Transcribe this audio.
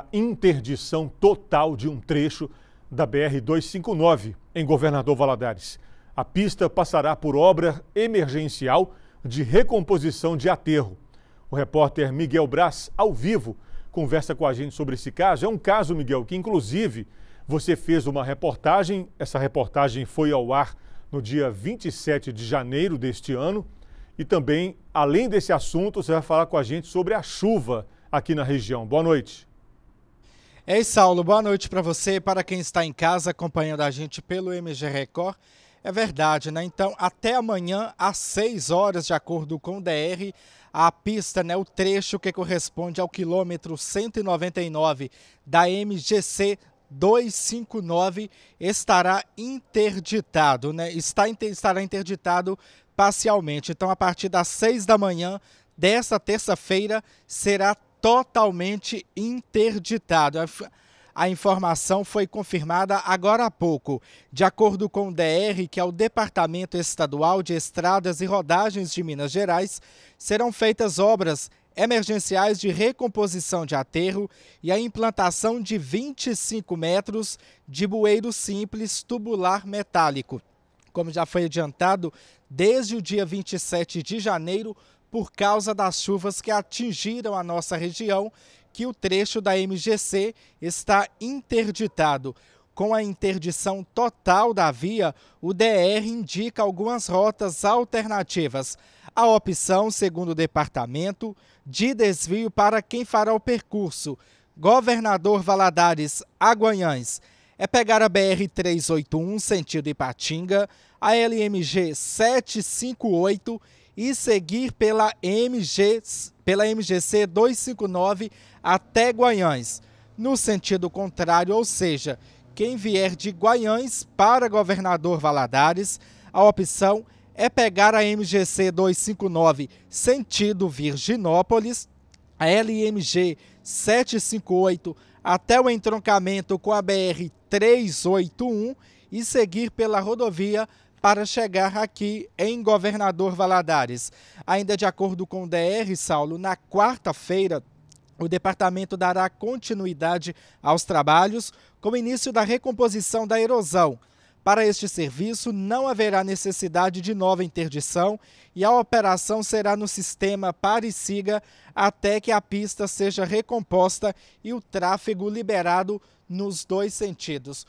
A interdição total de um trecho da BR-259 em Governador Valadares. A pista passará por obra emergencial de recomposição de aterro. O repórter Miguel Braz, ao vivo, conversa com a gente sobre esse caso. É um caso, Miguel, que inclusive você fez uma reportagem. Essa reportagem foi ao ar no dia 27 de janeiro deste ano. E também, além desse assunto, você vai falar com a gente sobre a chuva aqui na região. Boa noite. Ei, Saulo, boa noite para você e para quem está em casa acompanhando a gente pelo MG Record. É verdade, né? Então, até amanhã, às 6 horas, de acordo com o DR, a pista, né, o trecho que corresponde ao quilômetro 199 da MGC 259 estará interditado, né? Está, estará interditado parcialmente. Então, a partir das 6 da manhã desta terça-feira, será totalmente interditado. A informação foi confirmada agora há pouco. De acordo com o DR, que é o Departamento Estadual de Estradas e Rodagens de Minas Gerais, serão feitas obras emergenciais de recomposição de aterro e a implantação de 25 metros de bueiro simples tubular metálico. Como já foi adiantado, desde o dia 27 de janeiro por causa das chuvas que atingiram a nossa região, que o trecho da MGC está interditado. Com a interdição total da via, o DR indica algumas rotas alternativas. A opção, segundo o departamento, de desvio para quem fará o percurso, Governador Valadares Aguanhães é pegar a BR 381 sentido Ipatinga, a LMG 758 e seguir pela, MG, pela MGC 259 até Guanhães. No sentido contrário, ou seja, quem vier de Guanhães para Governador Valadares, a opção é pegar a MGC 259 sentido Virginópolis, a LMG 758 até o entroncamento com a BR 381 e seguir pela rodovia para chegar aqui em Governador Valadares. Ainda de acordo com o DR, Saulo, na quarta-feira, o departamento dará continuidade aos trabalhos com o início da recomposição da erosão. Para este serviço, não haverá necessidade de nova interdição e a operação será no sistema pare siga até que a pista seja recomposta e o tráfego liberado nos dois sentidos.